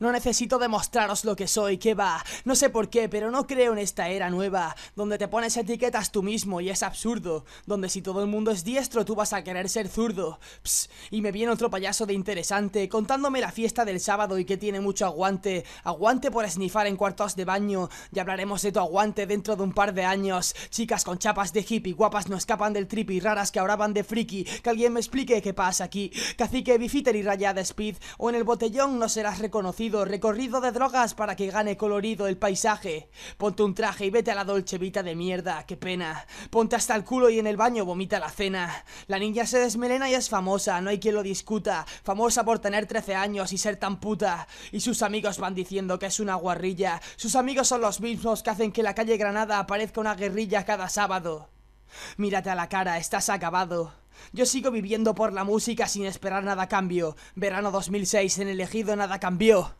No necesito demostraros lo que soy, que va. No sé por qué, pero no creo en esta era nueva, donde te pones etiquetas tú mismo y es absurdo, donde si todo el mundo es diestro tú vas a querer ser zurdo. Psst, y me viene otro payaso de interesante contándome la fiesta del sábado y que tiene mucho aguante. Aguante por esnifar en cuartos de baño y hablaremos de tu aguante dentro de un par de años. Chicas con chapas de hippie, guapas no escapan del y raras que ahora van de friki. Que alguien me explique qué pasa aquí. Cacique, bifiter y rayada speed, o en el botellón no serás reconocido recorrido de drogas para que gane colorido el paisaje. Ponte un traje y vete a la Dolce Vita de mierda, qué pena. Ponte hasta el culo y en el baño vomita la cena. La niña se desmelena y es famosa, no hay quien lo discuta. Famosa por tener 13 años y ser tan puta. Y sus amigos van diciendo que es una guarrilla. Sus amigos son los mismos que hacen que la calle Granada aparezca una guerrilla cada sábado. Mírate a la cara, estás acabado. Yo sigo viviendo por la música sin esperar nada cambio. Verano 2006 en el elegido nada cambió.